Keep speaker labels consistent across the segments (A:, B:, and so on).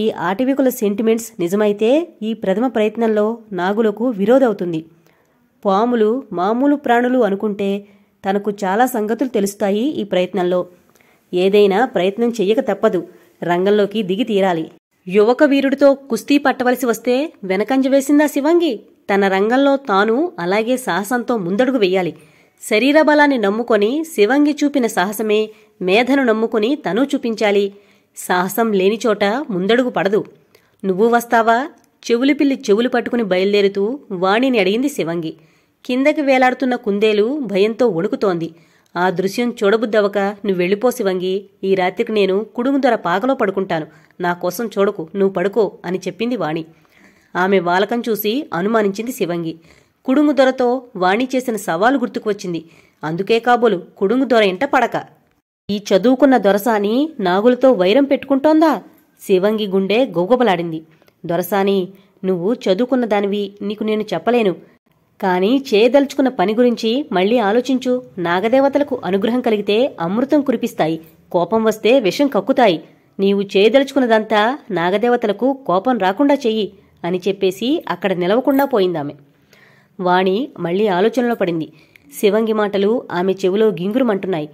A: ఈ ఆటవికుల సెంటిమెంట్స్ నిజమైతే ఈ ప్రథమ ప్రయత్నంలో నాగులకు విరోధవుతుంది పాములు మామూలు ప్రాణులు అనుకుంటే తనకు చాలా సంగతులు తెలుస్తాయి ఈ ప్రయత్నంలో ఏదైనా ప్రయత్నం చెయ్యక తప్పదు రంగంలోకి దిగి తీరాలి యువక వీరుడితో కుస్తీ పట్టవలసి వస్తే వెనకంజ వేసిందా శివంగి తన రంగంలో తాను అలాగే సాహసంతో ముందడుగు వెయ్యాలి శరీర బలాన్ని నమ్ముకొని శివంగి చూపిన సాహసమే మేధను నమ్ముకుని తనూ చూపించాలి సాహసం లేని చోట ముందడుగు పడదు నువ్వు వస్తావా చెవులు పిల్లి చెవులు పట్టుకుని బయలుదేరుతూ వాణిని అడిగింది శివంగి కిందకి వేలాడుతున్న కుందేలు భయంతో వణుకుతోంది ఆ దృశ్యం చూడబుద్దవక నువ్వు వెళ్ళిపో శివంగి ఈ రాత్రికి నేను కుడుముదొర పాకలో పడుకుంటాను నా కోసం చూడకు నువ్వు పడుకో అని చెప్పింది వాణి ఆమె వాలకం చూసి అనుమానించింది శివంగి దొరతో వాణి చేసిన సవాలు గుర్తుకు వచ్చింది అందుకే కాబోలు దొర ఇంట పడక ఈ చదువుకున్న దొరసాని నాగులతో వైరం పెట్టుకుంటోందా శివంగి గుండె గొగ్గబలాడింది దొరసాని నువ్వు చదువుకున్న దానివి నీకు నేను చెప్పలేను కానీ చేయదలుచుకున్న పని గురించి మళ్ళీ ఆలోచించు నాగదేవతలకు అనుగ్రహం కలిగితే అమృతం కురిపిస్తాయి కోపం వస్తే విషం కక్కుతాయి నీవు చేయదలుచుకున్నదంతా నాగదేవతలకు కోపం రాకుండా చెయ్యి అని చెప్పేసి అక్కడ నిలవకుండా పోయిందామె వాణి మళ్లీ ఆలోచనలో పడింది శివంగి మాటలు ఆమె చెవిలో గింగురుమంటున్నాయి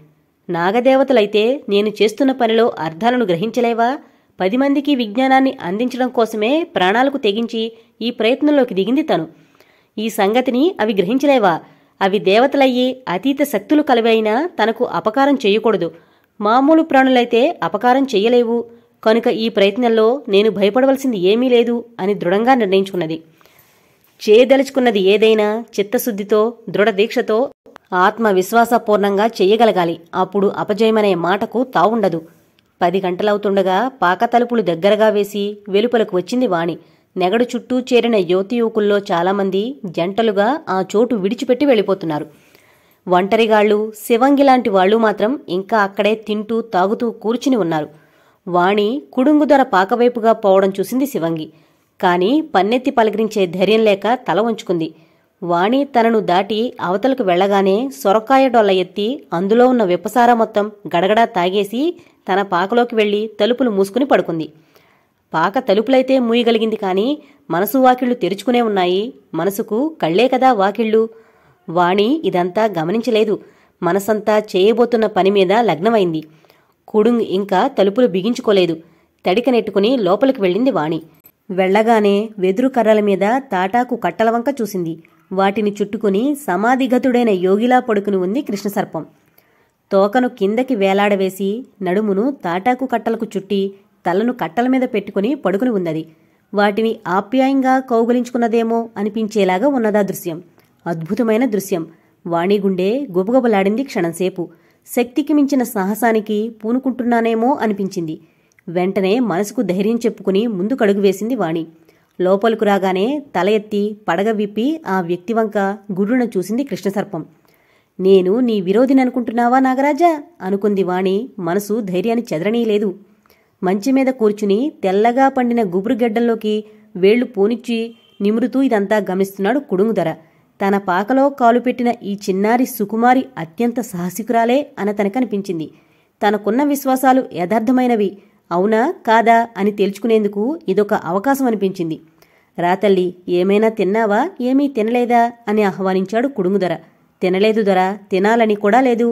A: నాగదేవతలైతే నేను చేస్తున్న పనిలో అర్థాలను గ్రహించలేవా పది మందికి విజ్ఞానాన్ని అందించడం కోసమే ప్రాణాలకు తెగించి ఈ ప్రయత్నంలోకి దిగింది తను ఈ సంగతిని అవి గ్రహించలేవా అవి దేవతలయ్యి అతీత శక్తులు కలివైనా తనకు అపకారం చేయకూడదు మామూలు ప్రాణులైతే అపకారం చేయలేవు కనుక ఈ ప్రయత్నంలో నేను భయపడవలసింది ఏమీ లేదు అని దృఢంగా నిర్ణయించుకున్నది చేయదలుచుకున్నది ఏదైనా చిత్తశుద్ధితో దృఢ దీక్షతో ఆత్మవిశ్వాసపూర్ణంగా చెయ్యగలగాలి అప్పుడు అపజయమనే మాటకు తావుండదు పది గంటలవుతుండగా తలుపులు దగ్గరగా వేసి వెలుపలకు వచ్చింది వాణి నెగడు చుట్టూ చేరిన యువతి యువకుల్లో చాలామంది జంటలుగా ఆ చోటు విడిచిపెట్టి వెళ్ళిపోతున్నారు ఒంటరిగాళ్లు శివంగి లాంటి వాళ్ళు మాత్రం ఇంకా అక్కడే తింటూ తాగుతూ కూర్చుని ఉన్నారు వాణి కుడుంగుదొర పాకవైపుగా పోవడం చూసింది శివంగి కానీ పన్నెత్తి పలకరించే ధైర్యం లేక తల వంచుకుంది వాణి తనను దాటి అవతలకు వెళ్లగానే సొరకాయ డొల్ల ఎత్తి అందులో ఉన్న విప్పసార మొత్తం గడగడా తాగేసి తన పాకలోకి వెళ్లి తలుపులు మూసుకుని పడుకుంది పాక తలుపులైతే మూయగలిగింది కానీ మనసు వాకిళ్లు తెరుచుకునే ఉన్నాయి మనసుకు కళ్లే కదా వాకిళ్ళు వాణి ఇదంతా గమనించలేదు మనసంతా చేయబోతున్న పని మీద లగ్నమైంది కుడుంగ్ ఇంకా తలుపులు బిగించుకోలేదు తడికనెట్టుకుని లోపలికి వెళ్ళింది వాణి వెళ్లగానే వెదురు కర్రల మీద తాటాకు కట్టలవంక చూసింది వాటిని చుట్టుకుని సమాధిగతుడైన యోగిలా పడుకుని ఉంది కృష్ణసర్పం తోకను కిందకి వేలాడవేసి నడుమును తాటాకు కట్టలకు చుట్టి తలను కట్టల మీద పెట్టుకుని పడుకుని ఉన్నది వాటిని ఆప్యాయంగా కౌగులించుకున్నదేమో అనిపించేలాగా ఉన్నదా దృశ్యం అద్భుతమైన దృశ్యం వాణిగుండె గుబగుబలాడింది క్షణంసేపు శక్తికి మించిన సాహసానికి పూనుకుంటున్నానేమో అనిపించింది వెంటనే మనసుకు ధైర్యం చెప్పుకుని ముందుకడుగు వేసింది వాణి లోపలకు రాగానే తల ఎత్తి పడగ విప్పి ఆ వ్యక్తి వంక గుర్రున చూసింది కృష్ణసర్పం నేను నీ విరోధిని అనుకుంటున్నావా నాగరాజా అనుకుంది వాణి మనసు ధైర్యాన్ని చెదరనీయలేదు మంచి మీద కూర్చుని తెల్లగా పండిన గడ్డల్లోకి వేళ్లు పోనిచ్చి నిమురుతూ ఇదంతా గమనిస్తున్నాడు కుడుంగుదర తన పాకలో కాలు పెట్టిన ఈ చిన్నారి సుకుమారి అత్యంత సాహసికురాలే అన తనకనిపించింది తనకున్న విశ్వాసాలు యథార్థమైనవి అవునా కాదా అని తేల్చుకునేందుకు ఇదొక అవకాశం అనిపించింది రాతల్లి ఏమైనా తిన్నావా ఏమీ తినలేదా అని ఆహ్వానించాడు కుడుముదర తినలేదు దొర తినాలని కూడా లేదు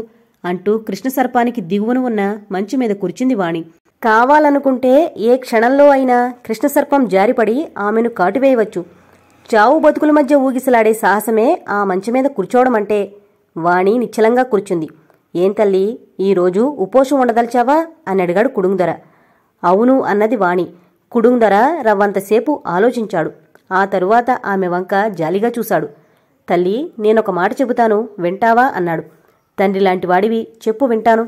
A: అంటూ కృష్ణసర్పానికి దిగువన ఉన్న మంచు మీద కురిచింది వాణి కావాలనుకుంటే ఏ క్షణంలో అయినా కృష్ణసర్పం జారిపడి ఆమెను కాటువేయవచ్చు చావు బతుకుల మధ్య ఊగిసలాడే సాహసమే ఆ మంచు మీద కూర్చోవడమంటే వాణి నిశ్చలంగా కూర్చుంది ఏం తల్లి ఈరోజు ఉపోషం ఉండదలిచావా అని అడిగాడు కుడుంగుదొర అవును అన్నది వాణి కుడుందర రవ్వంతసేపు ఆలోచించాడు ఆ తరువాత ఆమె వంక జాలిగా చూశాడు తల్లి నేనొక మాట చెబుతాను వింటావా అన్నాడు తండ్రి లాంటి వాడివి చెప్పు వింటాను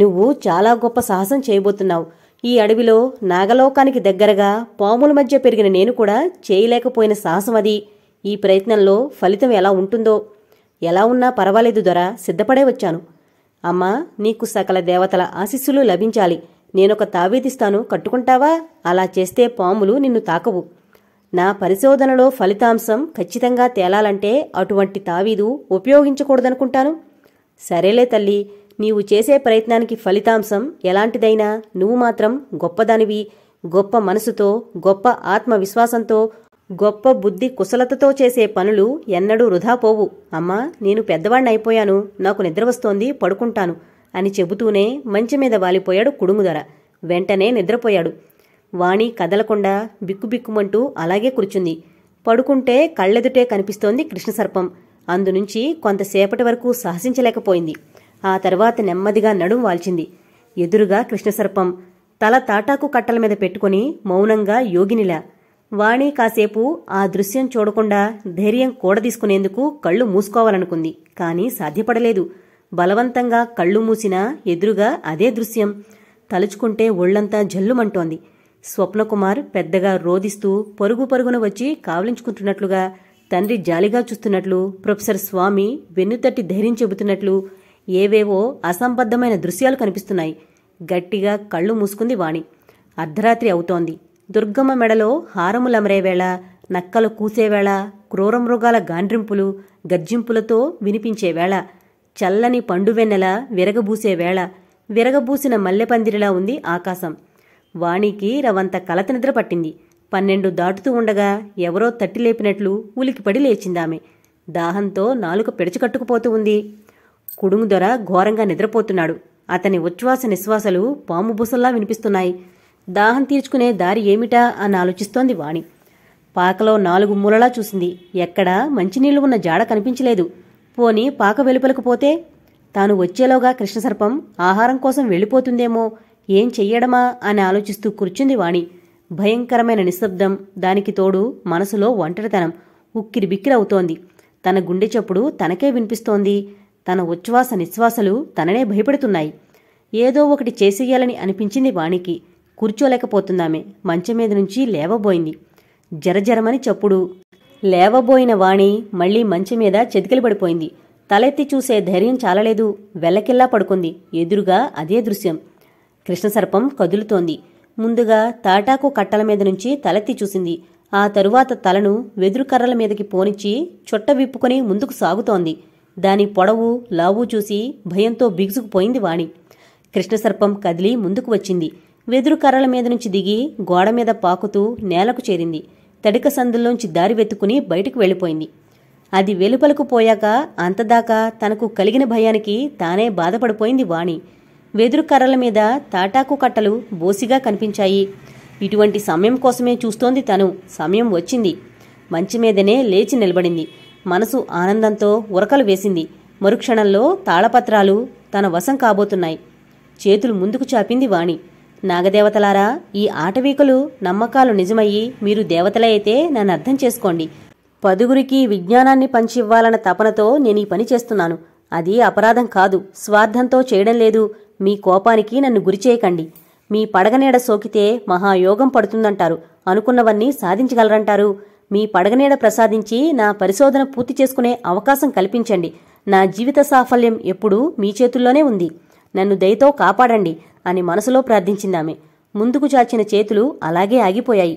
A: నువ్వు చాలా గొప్ప సాహసం చేయబోతున్నావు ఈ అడవిలో నాగలోకానికి దగ్గరగా పాముల మధ్య పెరిగిన నేను కూడా చేయలేకపోయిన సాహసం అది ఈ ప్రయత్నంలో ఫలితం ఎలా ఉంటుందో ఎలా ఉన్నా పర్వాలేదు దొర సిద్ధపడే వచ్చాను అమ్మా నీకు సకల దేవతల ఆశీస్సులు లభించాలి నేనొక తావీదిస్తాను కట్టుకుంటావా అలా చేస్తే పాములు నిన్ను తాకవు నా పరిశోధనలో ఫలితాంశం ఖచ్చితంగా తేలాలంటే అటువంటి తావీదు ఉపయోగించకూడదనుకుంటాను సరేలే తల్లి నీవు చేసే ప్రయత్నానికి ఫలితాంశం ఎలాంటిదైనా నువ్వు మాత్రం గొప్పదానివి గొప్ప మనసుతో గొప్ప ఆత్మవిశ్వాసంతో గొప్ప బుద్ధి కుశలతతో చేసే పనులు ఎన్నడూ వృధా పోవు అమ్మా నేను పెద్దవాణ్ణి అయిపోయాను నాకు నిద్ర వస్తోంది పడుకుంటాను అని చెబుతూనే మంచి మీద వాలిపోయాడు కుడుముదర వెంటనే నిద్రపోయాడు వాణి కదలకుండా బిక్కుబిక్కుమంటూ అలాగే కూర్చుంది పడుకుంటే కళ్ళెదుటే కనిపిస్తోంది కృష్ణసర్పం అందునుంచి కొంతసేపటి వరకు సాహసించలేకపోయింది ఆ తర్వాత నెమ్మదిగా నడుం వాల్చింది ఎదురుగా కృష్ణసర్పం తల తాటాకు కట్టల మీద పెట్టుకుని మౌనంగా యోగినిల వాణి కాసేపు ఆ దృశ్యం చూడకుండా ధైర్యం కూడదీసుకునేందుకు కళ్ళు మూసుకోవాలనుకుంది కానీ సాధ్యపడలేదు బలవంతంగా కళ్ళు మూసినా ఎదురుగా అదే దృశ్యం తలుచుకుంటే ఒళ్లంతా జల్లుమంటోంది స్వప్నకుమార్ పెద్దగా రోదిస్తూ పరుగు పరుగున వచ్చి కావలించుకుంటున్నట్లుగా తండ్రి జాలిగా చూస్తున్నట్లు ప్రొఫెసర్ స్వామి వెన్నుతట్టి ధైర్యం చెబుతున్నట్లు ఏవేవో అసంబద్ధమైన దృశ్యాలు కనిపిస్తున్నాయి గట్టిగా కళ్ళు మూసుకుంది వాణి అర్ధరాత్రి అవుతోంది దుర్గమ్మ మెడలో హారములమరేవేళ నక్కలు కూసేవేళ క్రూరమృగాల గాండ్రింపులు గర్జింపులతో వినిపించేవేళ చల్లని పండువెన్నెల విరగబూసే వేళ విరగబూసిన మల్లెపందిరిలా ఉంది ఆకాశం వాణికి రవంత కలత నిద్ర పట్టింది పన్నెండు దాటుతూ ఉండగా ఎవరో తట్టి లేపినట్లు ఉలికిపడి లేచిందామె దాహంతో నాలుక పెడచుకట్టుకుపోతూ ఉంది దొర ఘోరంగా నిద్రపోతున్నాడు అతని ఉచ్ఛ్వాస నిశ్వాసలు పాము బుసల్లా వినిపిస్తున్నాయి దాహం తీర్చుకునే దారి ఏమిటా అని ఆలోచిస్తోంది వాణి పాకలో నాలుగు మూలలా చూసింది ఎక్కడా మంచినీళ్లు ఉన్న జాడ కనిపించలేదు పోని పాక వెలుపలకు పోతే తాను వచ్చేలోగా కృష్ణసర్పం ఆహారం కోసం వెళ్ళిపోతుందేమో ఏం చెయ్యడమా అని ఆలోచిస్తూ కూర్చుంది వాణి భయంకరమైన నిశ్శబ్దం దానికి తోడు మనసులో ఒంటరితనం ఉక్కిరి బిక్కిరవుతోంది తన గుండె చప్పుడు తనకే వినిపిస్తోంది తన ఉచ్ఛ్వాస నిశ్వాసలు తననే భయపెడుతున్నాయి ఏదో ఒకటి చేసేయాలని అనిపించింది వాణికి కూర్చోలేకపోతుందామె మంచం మీద నుంచి లేవబోయింది జరజరమని చప్పుడు లేవబోయిన వాణి మళ్లీ మంచి మీద చెతికిలి పడిపోయింది తలెత్తి చూసే ధైర్యం చాలలేదు వెళ్ళకిల్లా పడుకుంది ఎదురుగా అదే దృశ్యం కృష్ణసర్పం కదులుతోంది ముందుగా తాటాకు కట్టల మీద నుంచి తలెత్తి చూసింది ఆ తరువాత తలను వెదురు కర్రల మీదకి పోనిచ్చి చుట్ట విప్పుకుని ముందుకు సాగుతోంది దాని పొడవు లావు చూసి భయంతో బిగుసుకుపోయింది వాణి కృష్ణసర్పం కదిలి ముందుకు వచ్చింది వెదురు కర్రల మీద నుంచి దిగి గోడ మీద పాకుతూ నేలకు చేరింది తడిక సందులోంచి దారి వెతుకుని బయటకు వెళ్ళిపోయింది అది వెలుపలకు పోయాక అంతదాకా తనకు కలిగిన భయానికి తానే బాధపడిపోయింది వాణి వెదురు కర్రల మీద తాటాకు కట్టలు బోసిగా కనిపించాయి ఇటువంటి సమయం కోసమే చూస్తోంది తను సమయం వచ్చింది మంచి మీదనే లేచి నిలబడింది మనసు ఆనందంతో ఉరకలు వేసింది మరుక్షణంలో తాళపత్రాలు తన వశం కాబోతున్నాయి చేతులు ముందుకు చాపింది వాణి నాగదేవతలారా ఈ ఆటవీకులు నమ్మకాలు నిజమయ్యి మీరు దేవతలైతే నన్ను అర్థం చేసుకోండి పదుగురికి విజ్ఞానాన్ని పంచి ఇవ్వాలన్న తపనతో నేను ఈ పని చేస్తున్నాను అది అపరాధం కాదు స్వార్థంతో చేయడం లేదు మీ కోపానికి నన్ను గురిచేయకండి మీ పడగనీడ సోకితే మహాయోగం పడుతుందంటారు అనుకున్నవన్నీ సాధించగలరంటారు మీ పడగనీడ ప్రసాదించి నా పరిశోధన పూర్తి చేసుకునే అవకాశం కల్పించండి నా జీవిత సాఫల్యం ఎప్పుడూ మీ చేతుల్లోనే ఉంది నన్ను దయతో కాపాడండి అని మనసులో ప్రార్థించిందామె ముందుకు చాచిన చేతులు అలాగే ఆగిపోయాయి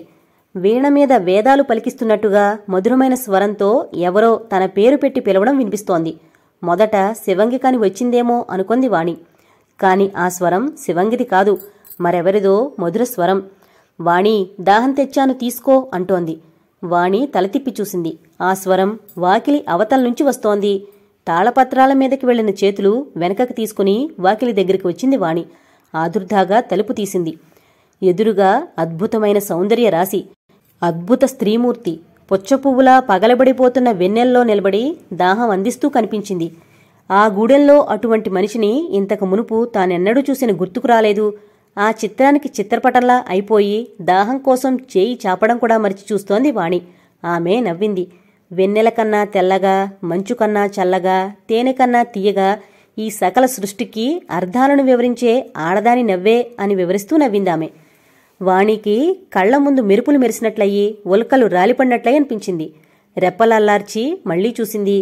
A: వీణ మీద వేదాలు పలికిస్తున్నట్టుగా మధురమైన స్వరంతో ఎవరో తన పేరు పెట్టి పిలవడం వినిపిస్తోంది మొదట శివంగి కాని వచ్చిందేమో అనుకుంది వాణి కాని ఆ స్వరం శివంగిది కాదు మరెవరిదో మధుర స్వరం వాణి దాహం తెచ్చాను తీసుకో అంటోంది వాణి తలతిప్పి చూసింది ఆ స్వరం వాకిలి అవతల నుంచి వస్తోంది తాళపత్రాల మీదకి వెళ్లిన చేతులు వెనకకు తీసుకుని వాకిలి దగ్గరికి వచ్చింది వాణి ఆదుర్దాగా తలుపు తీసింది ఎదురుగా అద్భుతమైన సౌందర్య రాశి అద్భుత స్త్రీమూర్తి పువ్వులా పగలబడిపోతున్న వెన్నెల్లో నిలబడి దాహం అందిస్తూ కనిపించింది ఆ గూడెంలో అటువంటి మనిషిని ఇంతకు మునుపు తానెన్నడూ చూసిన గుర్తుకు రాలేదు ఆ చిత్రానికి చిత్రపటంలా అయిపోయి దాహం కోసం చేయి చాపడం కూడా మరిచి చూస్తోంది వాణి ఆమె నవ్వింది వెన్నెల కన్నా తెల్లగా మంచు కన్నా చల్లగా తేనె కన్నా తీయగా ఈ సకల సృష్టికి అర్థాలను వివరించే ఆడదాని నవ్వే అని వివరిస్తూ నవ్విందామె వాణికి కళ్ల ముందు మెరుపులు మెరిసినట్లయి ఉల్కలు రాలిపడినట్లయి అనిపించింది రెప్పలల్లార్చి మళ్లీ చూసింది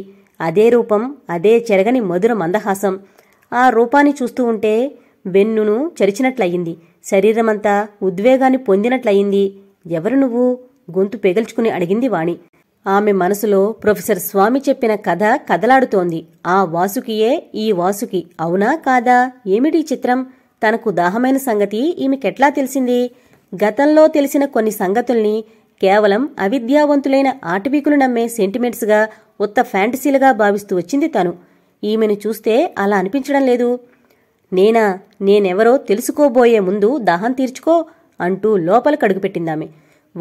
A: అదే రూపం అదే చెరగని మధుర మందహాసం ఆ రూపాన్ని చూస్తూ ఉంటే బెన్నును చరిచినట్లయింది శరీరమంతా ఉద్వేగాన్ని పొందినట్లయింది ఎవరు నువ్వు గొంతు పెగల్చుకుని అడిగింది వాణి ఆమె మనసులో ప్రొఫెసర్ స్వామి చెప్పిన కథ కదలాడుతోంది ఆ వాసుకియే ఈ వాసుకి అవునా కాదా ఏమిటి చిత్రం తనకు దాహమైన సంగతి ఈమెకెట్లా తెలిసింది గతంలో తెలిసిన కొన్ని సంగతుల్ని కేవలం అవిద్యావంతులైన ఆటవీకులు నమ్మే సెంటిమెంట్స్గా ఉత్త ఫ్యాంటసీలుగా భావిస్తూ వచ్చింది తను ఈమెను చూస్తే అలా అనిపించడం లేదు నేనా నేనెవరో తెలుసుకోబోయే ముందు దాహం తీర్చుకో అంటూ లోపల కడుగుపెట్టిందామె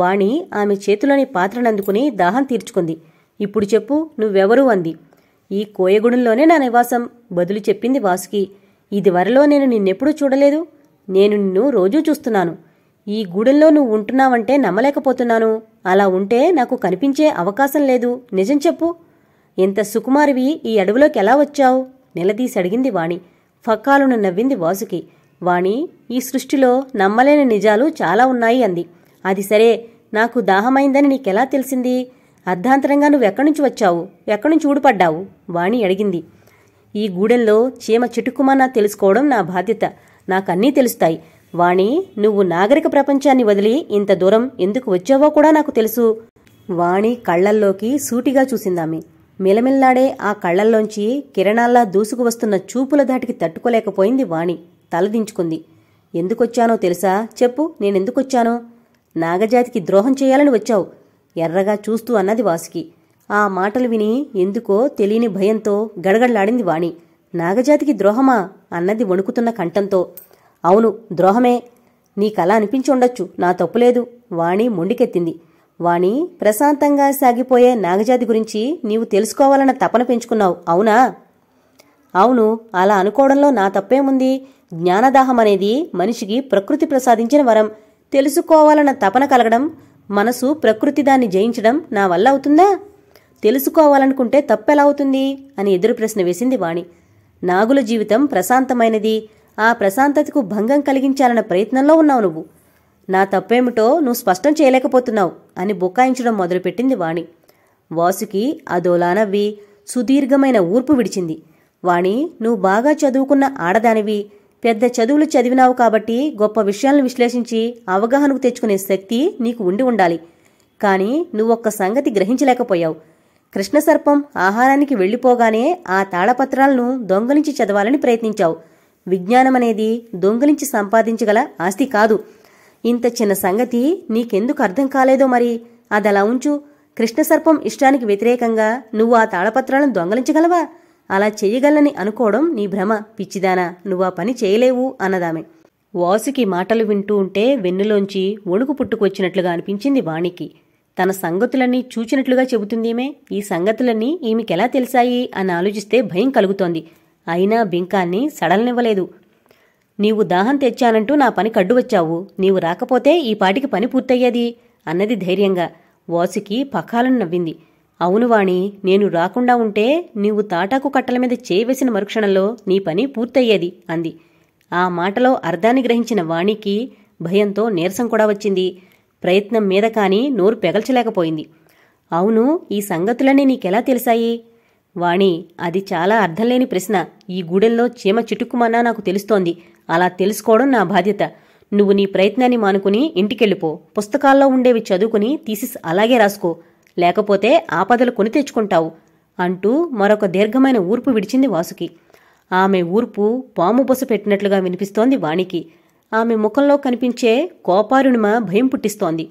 A: వాణి ఆమె చేతిలోని పాత్రనందుకుని దాహం తీర్చుకుంది ఇప్పుడు చెప్పు నువ్వెవరు అంది ఈ కోయగూడెంలోనే నా నివాసం బదులు చెప్పింది వాసుకి ఇది వరలో నేను నిన్నెప్పుడూ చూడలేదు నేను నిన్ను రోజూ చూస్తున్నాను ఈ గూడెల్లో నువ్వు ఉంటున్నావంటే నమ్మలేకపోతున్నాను అలా ఉంటే నాకు కనిపించే అవకాశం లేదు నిజం చెప్పు ఇంత సుకుమారివి ఈ అడవిలోకి ఎలా వచ్చావు నిలదీసి అడిగింది వాణి ఫక్కాలను నవ్వింది వాసుకి వాణి ఈ సృష్టిలో నమ్మలేని నిజాలు చాలా ఉన్నాయి అంది అది సరే నాకు దాహమైందని నీకెలా తెలిసింది అర్ధాంతరంగా నువ్వెక్కడి నుంచి వచ్చావు ఎక్కడి నుంచి ఊడిపడ్డావు వాణి అడిగింది ఈ గూడెల్లో చీమ చిటుక్కుమన్నా తెలుసుకోవడం నా బాధ్యత నాకన్నీ తెలుస్తాయి వాణి నువ్వు నాగరిక ప్రపంచాన్ని వదిలి ఇంత దూరం ఎందుకు వచ్చావో కూడా నాకు తెలుసు వాణి కళ్లల్లోకి సూటిగా చూసిందామె మిలమిల్లాడే ఆ కళ్లల్లోంచి కిరణాల్లా దూసుకు వస్తున్న చూపుల ధాటికి తట్టుకోలేకపోయింది వాణి తలదించుకుంది ఎందుకొచ్చానో తెలుసా చెప్పు నేనెందుకొచ్చానో నాగజాతికి ద్రోహం చేయాలని వచ్చావు ఎర్రగా చూస్తూ అన్నది వాసుకి ఆ మాటలు విని ఎందుకో తెలియని భయంతో గడగడలాడింది వాణి నాగజాతికి ద్రోహమా అన్నది వణుకుతున్న కంఠంతో అవును ద్రోహమే నీకలా అనిపించి ఉండొచ్చు నా తప్పులేదు వాణి మొండికెత్తింది వాణి ప్రశాంతంగా సాగిపోయే నాగజాతి గురించి నీవు తెలుసుకోవాలన్న తపన పెంచుకున్నావు అవునా అవును అలా అనుకోవడంలో నా తప్పేముంది జ్ఞానదాహం అనేది మనిషికి ప్రకృతి ప్రసాదించిన వరం తెలుసుకోవాలన్న తపన కలగడం మనసు ప్రకృతి దాన్ని జయించడం నా వల్ల అవుతుందా తెలుసుకోవాలనుకుంటే తప్పెలా అవుతుంది అని ఎదురు ప్రశ్న వేసింది వాణి నాగుల జీవితం ప్రశాంతమైనది ఆ ప్రశాంతతకు భంగం కలిగించాలన్న ప్రయత్నంలో ఉన్నావు నువ్వు నా తప్పేమిటో నువ్వు స్పష్టం చేయలేకపోతున్నావు అని బుకాయించడం మొదలుపెట్టింది వాణి వాసుకి అదోలా నవ్వి సుదీర్ఘమైన ఊర్పు విడిచింది వాణి నువ్వు బాగా చదువుకున్న ఆడదానివి పెద్ద చదువులు చదివినావు కాబట్టి గొప్ప విషయాలను విశ్లేషించి అవగాహనకు తెచ్చుకునే శక్తి నీకు ఉండి ఉండాలి కానీ నువ్వొక్క సంగతి గ్రహించలేకపోయావు కృష్ణసర్పం ఆహారానికి వెళ్ళిపోగానే ఆ తాళపత్రాలను దొంగలించి చదవాలని ప్రయత్నించావు విజ్ఞానం అనేది దొంగలించి సంపాదించగల ఆస్తి కాదు ఇంత చిన్న సంగతి నీకెందుకు అర్థం కాలేదో మరి అదలా ఉంచు కృష్ణసర్పం ఇష్టానికి వ్యతిరేకంగా నువ్వు ఆ తాళపత్రాలను దొంగలించగలవా అలా చేయగలని అనుకోవడం నీ భ్రమ పిచ్చిదానా నువ్వా పని చేయలేవు అన్నదామె వాసుకి మాటలు వింటూ ఉంటే వెన్నులోంచి ఒణుకు పుట్టుకొచ్చినట్లుగా అనిపించింది వాణికి తన సంగతులన్నీ చూచినట్లుగా చెబుతుందేమే ఈ సంగతులన్నీ ఈమెకెలా తెలిసాయి అని ఆలోచిస్తే భయం కలుగుతోంది అయినా బింకాన్ని సడలనివ్వలేదు నీవు దాహం తెచ్చానంటూ నా పని కడ్డు వచ్చావు నీవు రాకపోతే ఈ పాటికి పని పూర్తయ్యేది అన్నది ధైర్యంగా వాసుకి పకాలను నవ్వింది అవును వాణి నేను రాకుండా ఉంటే నీవు తాటాకు కట్టల మీద చేయవేసిన మరుక్షణంలో నీ పని పూర్తయ్యేది అంది ఆ మాటలో అర్థాన్ని గ్రహించిన వాణికి భయంతో నీరసం కూడా వచ్చింది ప్రయత్నం మీద కాని నోరు పెగల్చలేకపోయింది అవును ఈ సంగతులన్నీ నీకెలా తెలిసాయి వాణి అది చాలా అర్థంలేని ప్రశ్న ఈ గూడెల్లో చీమ చిటుక్కుమన్నా నాకు తెలుస్తోంది అలా తెలుసుకోవడం నా బాధ్యత నువ్వు నీ ప్రయత్నాన్ని మానుకుని ఇంటికెళ్ళిపో పుస్తకాల్లో ఉండేవి చదువుకుని తీసి అలాగే రాసుకో లేకపోతే ఆపదలు కొని తెచ్చుకుంటావు అంటూ మరొక దీర్ఘమైన ఊర్పు విడిచింది వాసుకి ఆమె ఊర్పు పాము బొస పెట్టినట్లుగా వినిపిస్తోంది వాణికి ఆమె ముఖంలో కనిపించే కోపారుణిమ భయం పుట్టిస్తోంది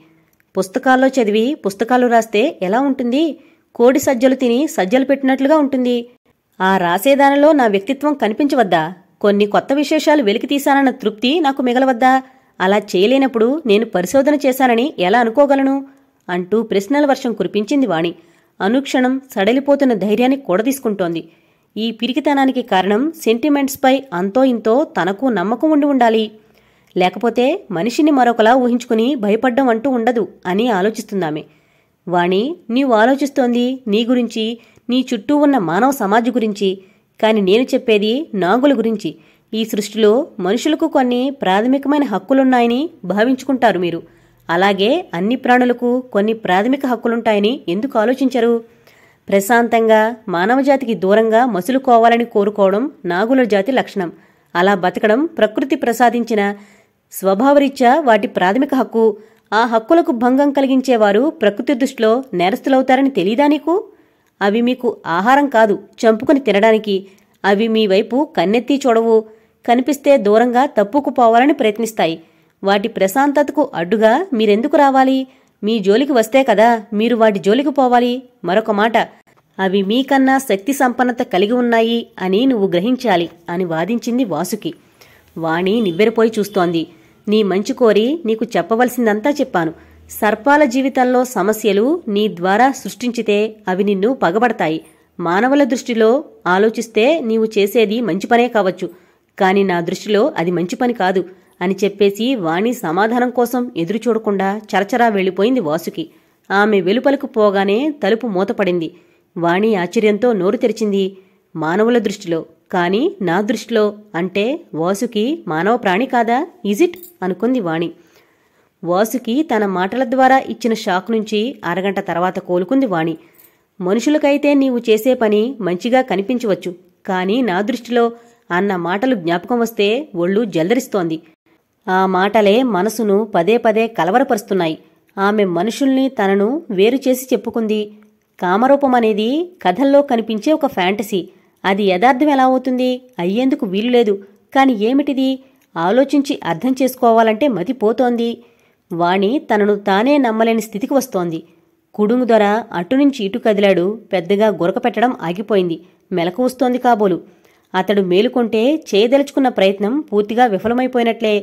A: పుస్తకాల్లో చదివి పుస్తకాలు రాస్తే ఎలా ఉంటుంది కోడి సజ్జలు తిని సజ్జలు పెట్టినట్లుగా ఉంటుంది ఆ రాసేదానిలో నా వ్యక్తిత్వం కనిపించవద్దా కొన్ని కొత్త విశేషాలు వెలికి తీశానన్న తృప్తి నాకు మిగలవద్దా అలా చేయలేనప్పుడు నేను పరిశోధన చేశానని ఎలా అనుకోగలను అంటూ ప్రశ్నల వర్షం కురిపించింది వాణి అనుక్షణం సడలిపోతున్న ధైర్యాన్ని కూడదీసుకుంటోంది ఈ పిరికితనానికి కారణం సెంటిమెంట్స్పై అంతో ఇంతో తనకు నమ్మకం ఉండి ఉండాలి లేకపోతే మనిషిని మరొకలా ఊహించుకుని భయపడ్డం అంటూ ఉండదు అని ఆలోచిస్తుందామె వాణి నీవు ఆలోచిస్తోంది నీ గురించి నీ చుట్టూ ఉన్న మానవ సమాజ గురించి కానీ నేను చెప్పేది నాగుల గురించి ఈ సృష్టిలో మనుషులకు కొన్ని ప్రాథమికమైన హక్కులున్నాయని భావించుకుంటారు మీరు అలాగే అన్ని ప్రాణులకు కొన్ని ప్రాథమిక హక్కులుంటాయని ఎందుకు ఆలోచించరు ప్రశాంతంగా మానవజాతికి దూరంగా మసులుకోవాలని కోరుకోవడం నాగుల జాతి లక్షణం అలా బతకడం ప్రకృతి ప్రసాదించిన స్వభావరీత్యా వాటి ప్రాథమిక హక్కు ఆ హక్కులకు భంగం కలిగించేవారు ప్రకృతి దృష్టిలో నేరస్తులవుతారని తెలీదా నీకు అవి మీకు ఆహారం కాదు చంపుకుని తినడానికి అవి మీ వైపు కన్నెత్తి చూడవు కనిపిస్తే దూరంగా తప్పుకుపోవాలని ప్రయత్నిస్తాయి వాటి ప్రశాంతతకు అడ్డుగా మీరెందుకు రావాలి మీ జోలికి వస్తే కదా మీరు వాటి జోలికి పోవాలి మరొక మాట అవి మీకన్నా శక్తి సంపన్నత కలిగి ఉన్నాయి అని నువ్వు గ్రహించాలి అని వాదించింది వాసుకి వాణి నివ్వెరపోయి చూస్తోంది నీ మంచి కోరి నీకు చెప్పవలసిందంతా చెప్పాను సర్పాల జీవితంలో సమస్యలు నీ ద్వారా సృష్టించితే అవి నిన్ను పగబడతాయి మానవుల దృష్టిలో ఆలోచిస్తే నీవు చేసేది మంచి పనే కావచ్చు కానీ నా దృష్టిలో అది మంచి పని కాదు అని చెప్పేసి వాణి సమాధానం కోసం ఎదురు చూడకుండా చరచరా వెళ్ళిపోయింది వాసుకి ఆమె వెలుపలకు పోగానే తలుపు మూతపడింది వాణి ఆశ్చర్యంతో నోరు తెరిచింది మానవుల దృష్టిలో కానీ నా దృష్టిలో అంటే వాసుకి మానవ ప్రాణి కాదా ఇజిట్ అనుకుంది వాణి వాసుకి తన మాటల ద్వారా ఇచ్చిన షాక్ నుంచి అరగంట తర్వాత కోలుకుంది వాణి మనుషులకైతే నీవు చేసే పని మంచిగా కనిపించవచ్చు కానీ నా దృష్టిలో అన్న మాటలు జ్ఞాపకం వస్తే ఒళ్ళు జల్దరిస్తోంది ఆ మాటలే మనసును పదే పదే కలవరపరుస్తున్నాయి ఆమె మనుషుల్ని తనను వేరు చేసి చెప్పుకుంది కామరూపం అనేది కథల్లో కనిపించే ఒక ఫ్యాంటసీ అది యథార్థం ఎలా అవుతుంది అయ్యేందుకు వీలులేదు కాని ఏమిటిది ఆలోచించి అర్థం చేసుకోవాలంటే మతిపోతోంది వాణి తనను తానే నమ్మలేని స్థితికి వస్తోంది కుడుము దొర అటునుంచి ఇటు కదిలాడు పెద్దగా గురక పెట్టడం ఆగిపోయింది మెలకు వస్తోంది కాబోలు అతడు మేలుకొంటే చేయదలుచుకున్న ప్రయత్నం పూర్తిగా విఫలమైపోయినట్లే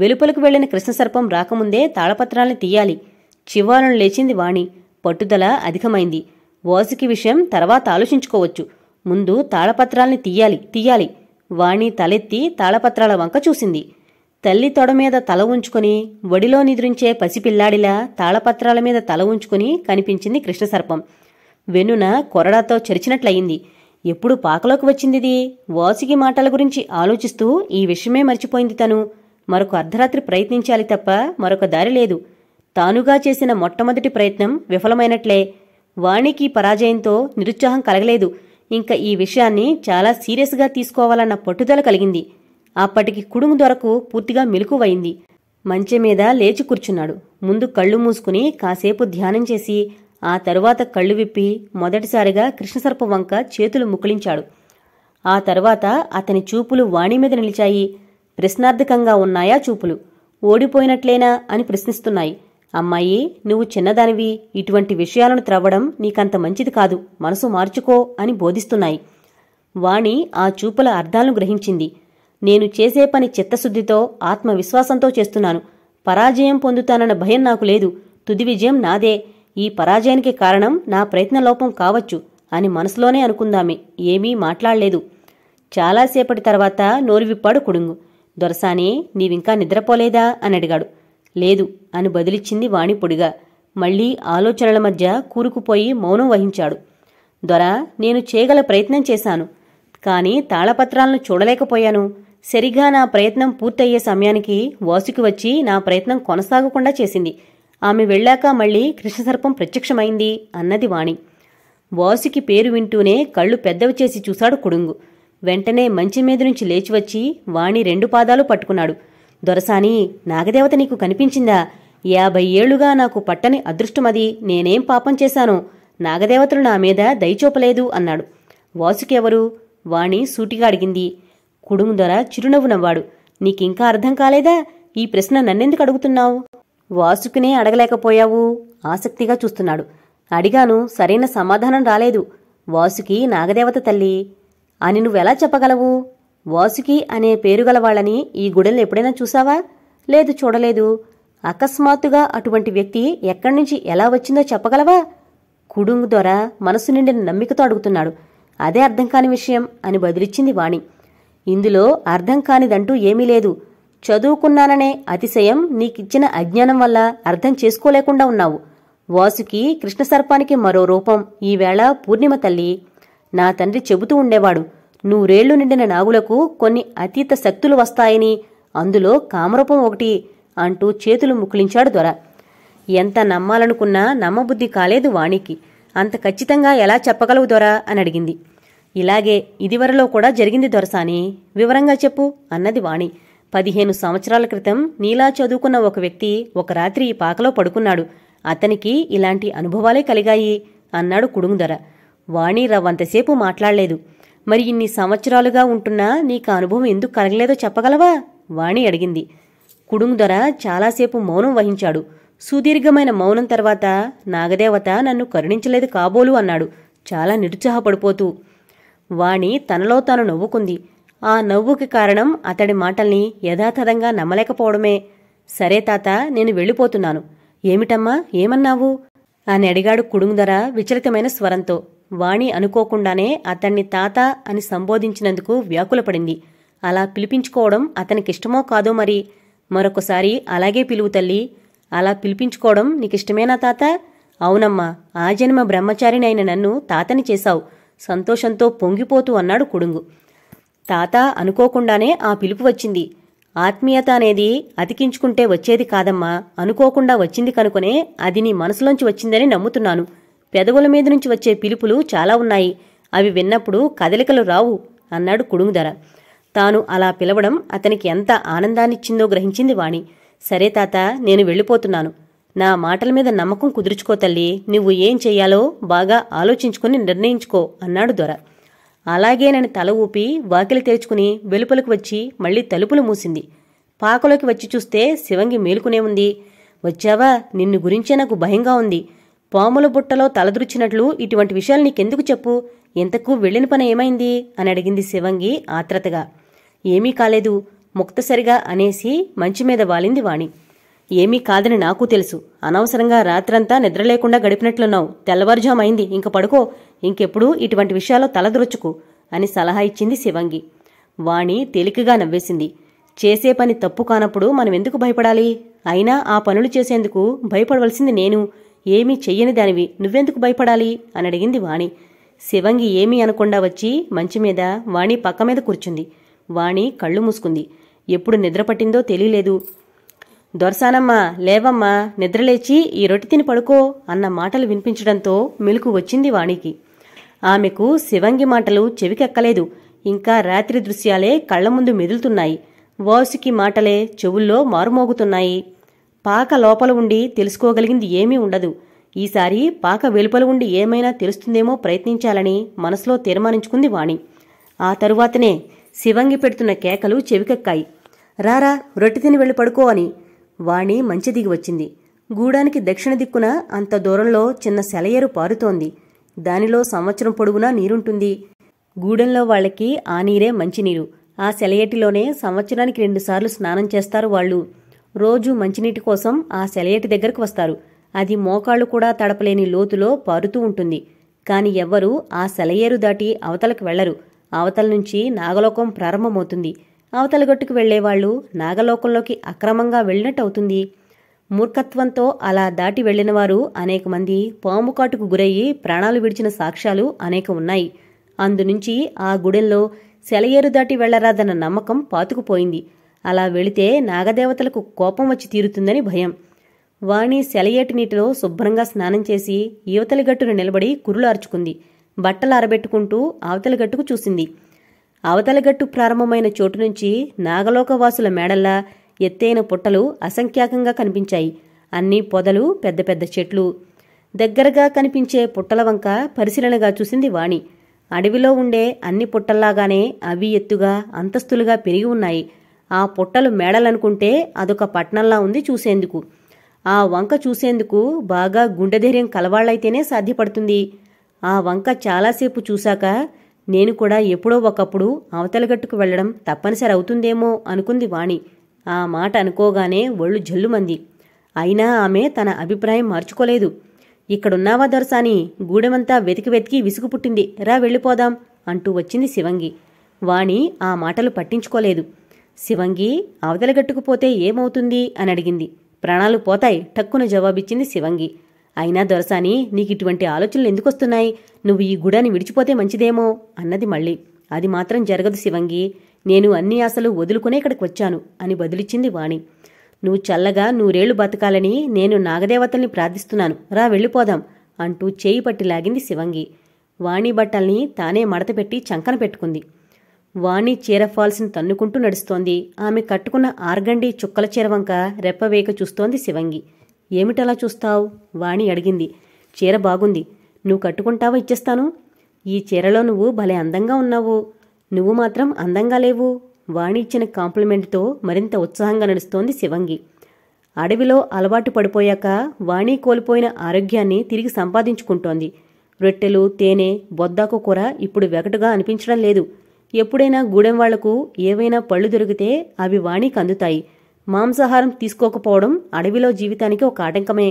A: వెలుపలకు వెళ్లిన కృష్ణసర్పం రాకముందే తాళపత్రాల్ని తీయాలి చివాలను లేచింది వాణి పట్టుదల అధికమైంది వాసుకి విషయం తర్వాత ఆలోచించుకోవచ్చు ముందు తాళపత్రాల్ని తీయాలి తీయాలి వాణి తలెత్తి తాళపత్రాల వంక చూసింది తల్లి తొడ మీద తల ఉంచుకుని వడిలో నిద్రించే పసిపిల్లాడిలా తాళపత్రాల మీద తల ఉంచుకుని కనిపించింది కృష్ణసర్పం వెన్నున కొరడాతో చరిచినట్లయింది ఎప్పుడు పాకలోకి వచ్చిందిది వాసుకి మాటల గురించి ఆలోచిస్తూ ఈ విషయమే మర్చిపోయింది తను మరొక అర్ధరాత్రి ప్రయత్నించాలి తప్ప మరొక దారి లేదు తానుగా చేసిన మొట్టమొదటి ప్రయత్నం విఫలమైనట్లే వాణికి పరాజయంతో నిరుత్సాహం కలగలేదు ఇంకా ఈ విషయాన్ని చాలా సీరియస్గా తీసుకోవాలన్న పట్టుదల కలిగింది అప్పటికి కుడుము దొరకు పూర్తిగా మెలుకువైంది మంచె మీద లేచి కూర్చున్నాడు ముందు కళ్ళు మూసుకుని కాసేపు ధ్యానం చేసి ఆ తరువాత కళ్ళు విప్పి మొదటిసారిగా కృష్ణసర్ప వంక చేతులు ముకుళించాడు ఆ తర్వాత అతని చూపులు వాణి మీద నిలిచాయి ప్రశ్నార్థకంగా ఉన్నాయా చూపులు ఓడిపోయినట్లేనా అని ప్రశ్నిస్తున్నాయి అమ్మాయి నువ్వు చిన్నదానివి ఇటువంటి విషయాలను త్రవ్వడం నీకంత మంచిది కాదు మనసు మార్చుకో అని బోధిస్తున్నాయి వాణి ఆ చూపుల అర్థాలను గ్రహించింది నేను చేసే పని చిత్తశుద్ధితో ఆత్మవిశ్వాసంతో చేస్తున్నాను పరాజయం పొందుతానన్న భయం నాకు లేదు తుది విజయం నాదే ఈ పరాజయానికి కారణం నా ప్రయత్నలోపం కావచ్చు అని మనసులోనే అనుకుందామే ఏమీ మాట్లాడలేదు చాలాసేపటి తర్వాత నోరువిప్పాడు కుడుంగు దొరసానే నీవింకా నిద్రపోలేదా అని అడిగాడు లేదు అని బదిలిచ్చింది వాణి పొడిగా మళ్లీ ఆలోచనల మధ్య కూరుకుపోయి మౌనం వహించాడు దొర నేను చేయగల ప్రయత్నం చేశాను కానీ తాళపత్రాలను చూడలేకపోయాను సరిగా నా ప్రయత్నం పూర్తయ్యే సమయానికి వాసుకి వచ్చి నా ప్రయత్నం కొనసాగకుండా చేసింది ఆమె వెళ్ళాక మళ్ళీ కృష్ణసర్పం ప్రత్యక్షమైంది అన్నది వాణి వాసుకి పేరు వింటూనే కళ్ళు పెద్దవి చేసి చూశాడు కుడుంగు వెంటనే మంచి మీద నుంచి లేచి వచ్చి వాణి రెండు పాదాలు పట్టుకున్నాడు దొరసాని నాగదేవత నీకు కనిపించిందా యాభై ఏళ్లుగా నాకు పట్టని అదృష్టమది నేనేం పాపం చేశాను నాగదేవతలు నా మీద దయచూపలేదు అన్నాడు వాసుకెవరు వాణి సూటిగా అడిగింది కుడుము దొర చిరునవ్వు నవ్వాడు నీకింకా అర్థం కాలేదా ఈ ప్రశ్న నన్నెందుకు అడుగుతున్నావు వాసుకునే అడగలేకపోయావు ఆసక్తిగా చూస్తున్నాడు అడిగాను సరైన సమాధానం రాలేదు వాసుకి నాగదేవత తల్లి అని నువ్వెలా చెప్పగలవు వాసుకి అనే పేరు వాళ్ళని ఈ గుడెల్ని ఎప్పుడైనా చూసావా లేదు చూడలేదు అకస్మాత్తుగా అటువంటి వ్యక్తి ఎక్కడి నుంచి ఎలా వచ్చిందో చెప్పగలవా కుడుంగు దొర మనసు నిండిన నమ్మికతో అడుగుతున్నాడు అదే అర్థం కాని విషయం అని బదిలిచ్చింది వాణి ఇందులో అర్థం కానిదంటూ ఏమీ లేదు చదువుకున్నాననే అతిశయం నీకిచ్చిన అజ్ఞానం వల్ల అర్థం చేసుకోలేకుండా ఉన్నావు వాసుకి కృష్ణసర్పానికి మరో రూపం ఈవేళ పూర్ణిమ తల్లి నా తండ్రి చెబుతూ ఉండేవాడు నూరేళ్లు నిండిన నాగులకు కొన్ని అతీత శక్తులు వస్తాయని అందులో కామరూపం ఒకటి అంటూ చేతులు ముకులించాడు దొర ఎంత నమ్మాలనుకున్నా నమ్మబుద్ధి కాలేదు వాణికి అంత ఖచ్చితంగా ఎలా చెప్పగలవు దొర అని అడిగింది ఇలాగే ఇదివరలో కూడా జరిగింది దొరసాని వివరంగా చెప్పు అన్నది వాణి పదిహేను సంవత్సరాల క్రితం నీలా చదువుకున్న ఒక వ్యక్తి ఒక రాత్రి ఈ పాకలో పడుకున్నాడు అతనికి ఇలాంటి అనుభవాలే కలిగాయి అన్నాడు కుడుంగుదొర వాణి రవ్వంతసేపు మాట్లాడలేదు మరి ఇన్ని సంవత్సరాలుగా ఉంటున్నా నీకు అనుభవం ఎందుకు కలగలేదో చెప్పగలవా వాణి అడిగింది కుడుంగుదొర చాలాసేపు మౌనం వహించాడు సుదీర్ఘమైన మౌనం తర్వాత నాగదేవత నన్ను కరుణించలేదు కాబోలు అన్నాడు చాలా నిరుత్సాహపడిపోతూ వాణి తనలో తాను నవ్వుకుంది ఆ నవ్వుకి కారణం అతడి మాటల్ని యథాతథంగా నమ్మలేకపోవడమే సరే తాత నేను వెళ్ళిపోతున్నాను ఏమిటమ్మా ఏమన్నావు అని అడిగాడు కుడుంగుదర విచలితమైన స్వరంతో వాణి అనుకోకుండానే అతన్ని తాత అని సంబోధించినందుకు వ్యాకులపడింది అలా పిలిపించుకోవడం అతనికిష్టమో కాదో మరి మరొకసారి అలాగే పిలువు తల్లి అలా పిలిపించుకోవడం నీకిష్టమేనా తాత అవునమ్మా ఆ జన్మ అయిన నన్ను తాతని చేశావు సంతోషంతో పొంగిపోతూ అన్నాడు కుడుంగు తాత అనుకోకుండానే ఆ పిలుపు వచ్చింది ఆత్మీయత అనేది అతికించుకుంటే వచ్చేది కాదమ్మా అనుకోకుండా వచ్చింది కనుకొనే అది నీ మనసులోంచి వచ్చిందని నమ్ముతున్నాను పెదవుల మీద నుంచి వచ్చే పిలుపులు చాలా ఉన్నాయి అవి విన్నప్పుడు కదలికలు రావు అన్నాడు కుడుంగుధర తాను అలా పిలవడం అతనికి ఎంత ఆనందాన్నిచ్చిందో గ్రహించింది వాణి సరే తాత నేను వెళ్ళిపోతున్నాను నా మాటల మీద నమ్మకం కుదుర్చుకో తల్లి నువ్వు ఏం చెయ్యాలో బాగా ఆలోచించుకుని నిర్ణయించుకో అన్నాడు దొర అలాగే నేను తల ఊపి వాకిలి తెరుచుకుని వెలుపలకు వచ్చి మళ్ళీ తలుపులు మూసింది పాకలోకి వచ్చి చూస్తే శివంగి మేలుకునే ఉంది వచ్చావా నిన్ను గురించే నాకు భయంగా ఉంది పాముల బుట్టలో తలదృచ్చినట్లు ఇటువంటి విషయాలు నీకెందుకు చెప్పు ఎంతకు వెళ్ళిన పని ఏమైంది అని అడిగింది శివంగి ఆత్రతగా ఏమీ కాలేదు ముక్తసరిగా అనేసి మంచి మీద వాలింది వాణి ఏమీ కాదని నాకు తెలుసు అనవసరంగా రాత్రంతా నిద్ర లేకుండా గడిపినట్లున్నావు తెల్లవారుజామైంది ఇంక పడుకో ఇంకెప్పుడు ఇటువంటి విషయాల్లో తలదొరచుకు అని సలహా ఇచ్చింది శివంగి వాణి తేలికగా నవ్వేసింది చేసే పని తప్పు కానప్పుడు మనం ఎందుకు భయపడాలి అయినా ఆ పనులు చేసేందుకు భయపడవలసింది నేను ఏమీ చెయ్యని దానివి నువ్వెందుకు భయపడాలి అని అడిగింది వాణి శివంగి ఏమీ అనకుండా వచ్చి మంచి మీద వాణి పక్క మీద కూర్చుంది వాణి కళ్ళు మూసుకుంది ఎప్పుడు నిద్రపట్టిందో తెలియలేదు దొరసానమ్మా లేవమ్మా నిద్రలేచి ఈ రొట్టి తిని పడుకో అన్న మాటలు వినిపించడంతో మెలుకు వచ్చింది వాణికి ఆమెకు శివంగి మాటలు చెవికెక్కలేదు ఇంకా రాత్రి దృశ్యాలే కళ్ల ముందు మెదులుతున్నాయి వాసుకి మాటలే చెవుల్లో మారుమోగుతున్నాయి పాక లోపల ఉండి తెలుసుకోగలిగింది ఏమీ ఉండదు ఈసారి పాక వెలుపల ఉండి ఏమైనా తెలుస్తుందేమో ప్రయత్నించాలని మనసులో తీర్మానించుకుంది వాణి ఆ తరువాతనే శివంగి పెడుతున్న కేకలు చెవికెక్కాయి రారా రొట్టె తిని వెళ్ళి పడుకో అని వాణి మంచి దిగి వచ్చింది గూడానికి దక్షిణ దిక్కున అంత దూరంలో చిన్న సెలయేరు పారుతోంది దానిలో సంవత్సరం పొడుగునా నీరుంటుంది గూడెంలో వాళ్ళకి ఆ నీరే మంచినీరు ఆ సెలయేటిలోనే సంవత్సరానికి రెండుసార్లు స్నానం చేస్తారు వాళ్ళు రోజు మంచినీటి కోసం ఆ సెలయేటి దగ్గరకు వస్తారు అది మోకాళ్ళు కూడా తడపలేని లోతులో పారుతూ ఉంటుంది కాని ఎవ్వరూ ఆ సెలయేరు దాటి అవతలకు వెళ్లరు అవతల నుంచి నాగలోకం ప్రారంభమవుతుంది అవతల గట్టుకు వెళ్లేవాళ్లు నాగలోకంలోకి అక్రమంగా వెళ్లినట్టవుతుంది మూర్ఖత్వంతో అలా దాటి వెళ్లినవారు అనేక మంది పాము కాటుకు గురయ్యి ప్రాణాలు విడిచిన సాక్ష్యాలు అనేక ఉన్నాయి అందునుంచి ఆ గుడెంలో సెలయేరు దాటి వెళ్లరాదన్న నమ్మకం పాతుకుపోయింది అలా వెళితే నాగదేవతలకు కోపం వచ్చి తీరుతుందని భయం వాణి సెలయేటి నీటిలో శుభ్రంగా స్నానం చేసి యువతలి గట్టును నిలబడి అరుచుకుంది బట్టలు ఆరబెట్టుకుంటూ అవతల గట్టుకు చూసింది అవతల గట్టు ప్రారంభమైన చోటు నుంచి నాగలోకవాసుల మేడల్లా ఎత్తైన పుట్టలు అసంఖ్యాకంగా కనిపించాయి అన్ని పొదలు పెద్ద పెద్ద చెట్లు దగ్గరగా కనిపించే పుట్టల వంక పరిశీలనగా చూసింది వాణి అడవిలో ఉండే అన్ని పుట్టల్లాగానే అవి ఎత్తుగా అంతస్తులుగా పెరిగి ఉన్నాయి ఆ పుట్టలు మేడలనుకుంటే అదొక పట్నంలా ఉంది చూసేందుకు ఆ వంక చూసేందుకు బాగా గుండెధైర్యం కలవాళ్ళైతేనే సాధ్యపడుతుంది ఆ వంక చాలాసేపు చూశాక నేను కూడా ఎప్పుడో ఒకప్పుడు అవతలగట్టుకు వెళ్లడం తప్పనిసరి అవుతుందేమో అనుకుంది వాణి ఆ మాట అనుకోగానే ఒళ్ళు జల్లుమంది అయినా ఆమె తన అభిప్రాయం మార్చుకోలేదు ఇక్కడున్నావా దొరసాని గూడెమంతా వెతికి వెతికి విసుగు పుట్టింది రా వెళ్ళిపోదాం అంటూ వచ్చింది శివంగి వాణి ఆ మాటలు పట్టించుకోలేదు శివంగి అవతల గట్టుకుపోతే ఏమవుతుంది అని అడిగింది ప్రాణాలు పోతాయి టక్కున జవాబిచ్చింది శివంగి అయినా దొరసాని నీకు ఇటువంటి ఆలోచనలు ఎందుకొస్తున్నాయి నువ్వు ఈ గుడాన్ని విడిచిపోతే మంచిదేమో అన్నది మళ్ళీ అది మాత్రం జరగదు శివంగి నేను అన్ని ఆశలు వదులుకునే ఇక్కడికి వచ్చాను అని బదులిచ్చింది వాణి నువ్వు చల్లగా నూరేళ్లు బతకాలని నేను నాగదేవతల్ని ప్రార్థిస్తున్నాను రా వెళ్ళిపోదాం అంటూ చేయి పట్టి లాగింది శివంగి వాణి బట్టల్ని తానే మడతపెట్టి చంకన పెట్టుకుంది వాణి చీర ఫాల్స్ని తన్నుకుంటూ నడుస్తోంది ఆమె కట్టుకున్న ఆర్గండి చుక్కల చీరవంక రెప్పవేక చూస్తోంది శివంగి ఏమిటలా చూస్తావు వాణి అడిగింది చీర బాగుంది నువ్వు కట్టుకుంటావా ఇచ్చేస్తాను ఈ చీరలో నువ్వు భలే అందంగా ఉన్నావు నువ్వు మాత్రం అందంగా లేవు వాణి ఇచ్చిన కాంప్లిమెంట్తో మరింత ఉత్సాహంగా నడుస్తోంది శివంగి అడవిలో అలవాటు పడిపోయాక వాణి కోల్పోయిన ఆరోగ్యాన్ని తిరిగి సంపాదించుకుంటోంది రొట్టెలు తేనె బొద్దాకు కూర ఇప్పుడు వెకటుగా అనిపించడం లేదు ఎప్పుడైనా గూడెం వాళ్లకు ఏవైనా పళ్ళు దొరికితే అవి వాణికి అందుతాయి మాంసాహారం తీసుకోకపోవడం అడవిలో జీవితానికి ఒక ఆటంకమే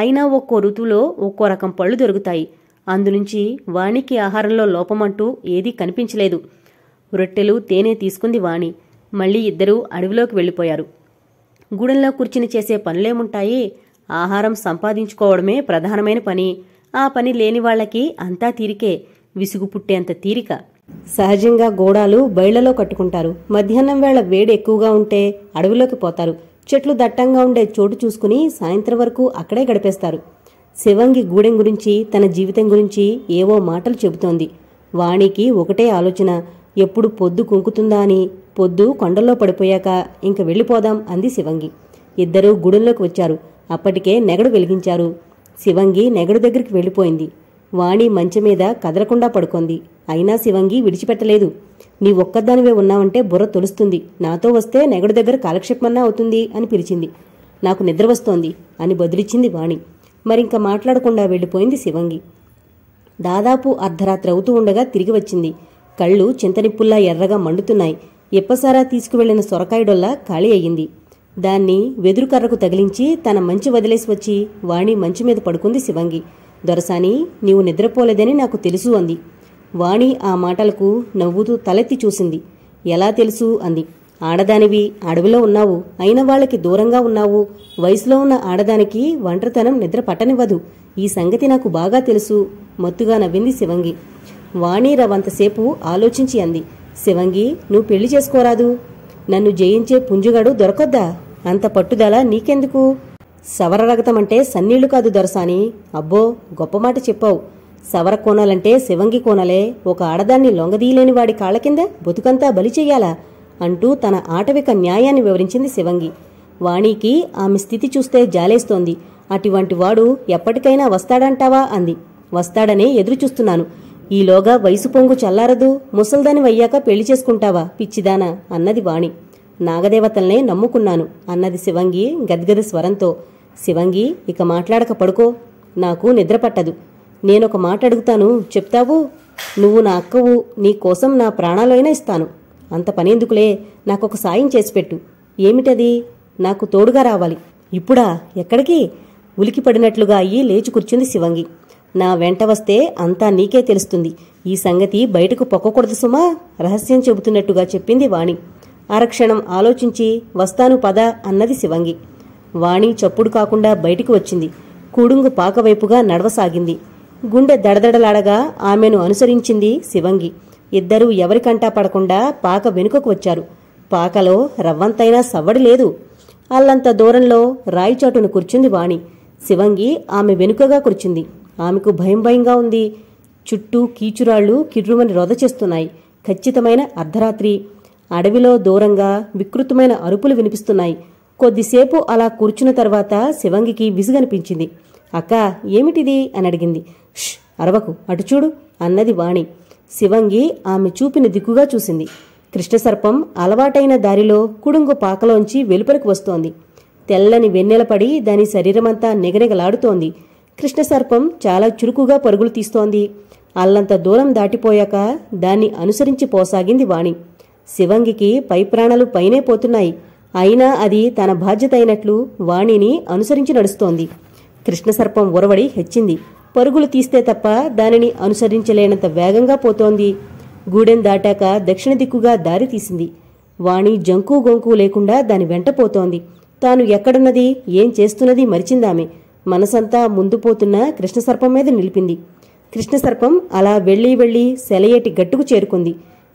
A: అయినా ఒక్కో ఋతువులో ఒక్కో రకం పళ్ళు దొరుకుతాయి అందునుంచి వాణికి ఆహారంలో లోపమంటూ ఏదీ కనిపించలేదు రొట్టెలు తేనె తీసుకుంది వాణి మళ్ళీ ఇద్దరూ అడవిలోకి వెళ్ళిపోయారు గూడెంలో కూర్చుని చేసే పనులేముంటాయి ఆహారం సంపాదించుకోవడమే ప్రధానమైన పని ఆ పని లేని వాళ్ళకి అంతా తీరికే విసుగు పుట్టేంత తీరిక సహజంగా గోడాలు బయళ్లలో కట్టుకుంటారు మధ్యాహ్నం వేళ వేడి ఎక్కువగా ఉంటే అడవిలోకి పోతారు చెట్లు దట్టంగా ఉండే చోటు చూసుకుని సాయంత్రం వరకు అక్కడే గడిపేస్తారు శివంగి గూడెం గురించి తన జీవితం గురించి ఏవో మాటలు చెబుతోంది వాణికి ఒకటే ఆలోచన ఎప్పుడు పొద్దు కుంకుతుందా అని పొద్దు కొండల్లో పడిపోయాక ఇంక వెళ్ళిపోదాం అంది శివంగి ఇద్దరూ గూడెంలోకి వచ్చారు అప్పటికే నెగడు వెలిగించారు శివంగి నెగడు దగ్గరికి వెళ్ళిపోయింది వాణి మంచం మీద కదలకుండా పడుకుంది అయినా శివంగి విడిచిపెట్టలేదు నీ ఒక్కదానివే ఉన్నావంటే బుర్ర తొలుస్తుంది నాతో వస్తే నెగడు దగ్గర కాలక్షేపమన్నా అవుతుంది అని పిలిచింది నాకు నిద్ర వస్తోంది అని బదులిచ్చింది వాణి మరింక మాట్లాడకుండా వెళ్ళిపోయింది శివంగి దాదాపు అర్ధరాత్రి అవుతూ ఉండగా తిరిగి వచ్చింది కళ్ళు చింతనిప్పుల్లా ఎర్రగా మండుతున్నాయి ఎప్పసారా తీసుకువెళ్లిన సొరకాయడొల్లా ఖాళీ అయ్యింది దాన్ని వెదురుకర్రకు తగిలించి తన మంచి వదిలేసి వచ్చి వాణి మంచు మీద పడుకుంది శివంగి దొరసాని నీవు నిద్రపోలేదని నాకు తెలుసు అంది వాణి ఆ మాటలకు నవ్వుతూ తలెత్తి చూసింది ఎలా తెలుసు అంది ఆడదానివి అడవిలో ఉన్నావు అయిన వాళ్ళకి దూరంగా ఉన్నావు వయసులో ఉన్న ఆడదానికి ఒంటరితనం నిద్ర పట్టనివ్వదు ఈ సంగతి నాకు బాగా తెలుసు మత్తుగా నవ్వింది శివంగి వాణి రవంతసేపు ఆలోచించి అంది శివంగి నువ్వు పెళ్లి చేసుకోరాదు నన్ను జయించే పుంజుగాడు దొరకొద్దా అంత పట్టుదల నీకెందుకు సవరరగతం అంటే సన్నీళ్లు కాదు దొరసాని అబ్బో గొప్ప మాట చెప్పావు సవర కోణాలంటే శివంగి కోనలే ఒక ఆడదాన్ని లొంగదీయలేని వాడి కాళ్ళ కింద బతుకంతా బలి చెయ్యాలా అంటూ తన ఆటవిక న్యాయాన్ని వివరించింది శివంగి వాణికి ఆమె స్థితి చూస్తే జాలేస్తోంది అటువంటి వాడు ఎప్పటికైనా వస్తాడంటావా అంది వస్తాడనే ఎదురుచూస్తున్నాను ఈలోగా వయసు పొంగు చల్లారదు ముసల్దాని వయ్యాక పెళ్లి చేసుకుంటావా పిచ్చిదానా అన్నది వాణి నాగదేవతల్నే నమ్ముకున్నాను అన్నది శివంగి గద్గద స్వరంతో శివంగి ఇక మాట్లాడక పడుకో నాకు నిద్రపట్టదు నేనొక మాట అడుగుతాను చెప్తావు నువ్వు నా అక్కవు నీ కోసం నా ప్రాణాలైనా ఇస్తాను అంత పనేందుకులే నాకొక సాయం చేసిపెట్టు ఏమిటది నాకు తోడుగా రావాలి ఇప్పుడా ఎక్కడికి ఉలికిపడినట్లుగా అయ్యి లేచి కూర్చుంది శివంగి నా వెంట వస్తే అంతా నీకే తెలుస్తుంది ఈ సంగతి బయటకు పొక్కకూడదు సుమా రహస్యం చెబుతున్నట్టుగా చెప్పింది వాణి అరక్షణం ఆలోచించి వస్తాను పద అన్నది శివంగి వాణి చప్పుడు కాకుండా బయటికి వచ్చింది కూడుంగు పాకవైపుగా నడవసాగింది గుండె దడదడలాడగా ఆమెను అనుసరించింది శివంగి ఇద్దరూ ఎవరికంటా పడకుండా పాక వెనుకకు వచ్చారు పాకలో రవ్వంతైనా సవ్వడి లేదు అల్లంత దూరంలో రాయిచాటును కూర్చుంది వాణి శివంగి ఆమె వెనుకగా కూర్చుంది ఆమెకు భయం భయంగా ఉంది చుట్టూ కీచురాళ్లు కిర్రుమని రొద చేస్తున్నాయి ఖచ్చితమైన అర్ధరాత్రి అడవిలో దూరంగా వికృతమైన అరుపులు వినిపిస్తున్నాయి కొద్దిసేపు అలా కూర్చున్న తర్వాత శివంగికి విసుగనిపించింది అక్క ఏమిటిది అని అడిగింది ష్ అరవకు అటు చూడు అన్నది వాణి శివంగి ఆమె చూపిన దిక్కుగా చూసింది కృష్ణసర్పం అలవాటైన దారిలో కుడుంగు పాకలోంచి వెలుపలకు వస్తోంది తెల్లని వెన్నెలపడి దాని శరీరమంతా నిగనిగలాడుతోంది కృష్ణసర్పం చాలా చురుకుగా పరుగులు తీస్తోంది అల్లంత దూరం దాటిపోయాక దాన్ని అనుసరించి పోసాగింది వాణి శివంగికి పై ప్రాణాలు పైనే పోతున్నాయి అయినా అది తన బాధ్యత అయినట్లు వాణిని అనుసరించి నడుస్తోంది కృష్ణసర్పం ఉరవడి హెచ్చింది పరుగులు తీస్తే తప్ప దానిని అనుసరించలేనంత వేగంగా పోతోంది గూడెం దాటాక దక్షిణ దిక్కుగా దారి తీసింది వాణి జంకు గొంకు లేకుండా దాని వెంట పోతోంది తాను ఎక్కడున్నది ఏం చేస్తున్నది మరిచిందామె మనసంతా ముందు కృష్ణ కృష్ణసర్పం మీద నిలిపింది కృష్ణసర్పం అలా వెళ్ళి వెళ్ళి సెలయేటి గట్టుకు చేరుకుంది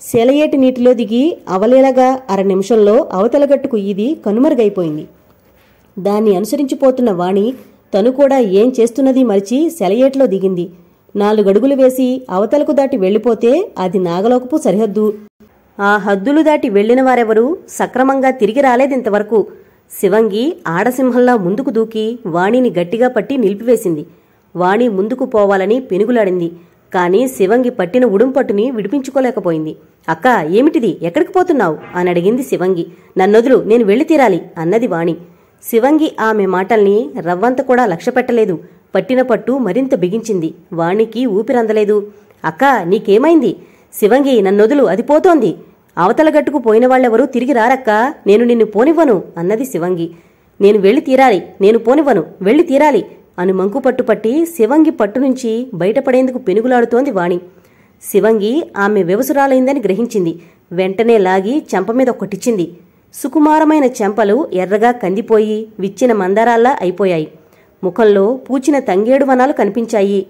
A: సెలయేటి నీటిలో దిగి అవలేలగా అర నిమిషంలో అవతలగట్టుకు ఇది కనుమరుగైపోయింది దాన్ని అనుసరించిపోతున్న వాణి తను కూడా ఏం చేస్తున్నది మరిచి సెలయేట్లో దిగింది నాలుగడుగులు వేసి అవతలకు దాటి వెళ్ళిపోతే అది నాగలోకపు సరిహద్దు ఆ హద్దులు దాటి వెళ్లిన వారెవరూ సక్రమంగా తిరిగి రాలేదింతవరకు శివంగి ఆడసింహంలా ముందుకు దూకి వాణిని గట్టిగా పట్టి నిలిపివేసింది వాణి ముందుకు పోవాలని పెనుగులాడింది కాని శివంగి పట్టిన ఉడుంపట్టుని విడిపించుకోలేకపోయింది అక్క ఏమిటిది ఎక్కడికి పోతున్నావు అని అడిగింది శివంగి నన్నొదులు నేను వెళ్ళి తీరాలి అన్నది వాణి శివంగి ఆమె మాటల్ని రవ్వంత కూడా లక్ష్యపెట్టలేదు పట్టిన పట్టు మరింత బిగించింది వాణికి ఊపిరందలేదు అక్క నీకేమైంది శివంగి నన్నొదులు అది పోతోంది అవతలగట్టుకు పోయిన వాళ్ళెవరూ తిరిగి రారక్కా నేను నిన్ను పోనివ్వను అన్నది శివంగి నేను వెళ్ళి తీరాలి నేను పోనివ్వను వెళ్ళి తీరాలి అని మంకు పట్టుపట్టి శివంగి పట్టు నుంచి బయటపడేందుకు పెనుగులాడుతోంది వాణి శివంగి ఆమె వ్యవసరాలైందని గ్రహించింది వెంటనే లాగి చెంప మీద ఒకటిచ్చింది సుకుమారమైన చెంపలు ఎర్రగా కందిపోయి విచ్చిన మందారాల్లా అయిపోయాయి ముఖంలో పూచిన తంగేడు వనాలు కనిపించాయి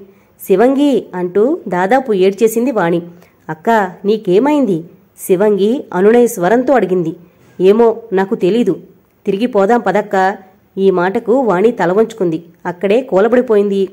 A: శివంగి అంటూ దాదాపు ఏడ్చేసింది వాణి అక్క నీకేమైంది శివంగి అనునయ స్వరంతో అడిగింది ఏమో నాకు తెలీదు తిరిగి పోదాం పదక్క ఈ మాటకు వాణి తల వంచుకుంది అక్కడే కూలబడిపోయింది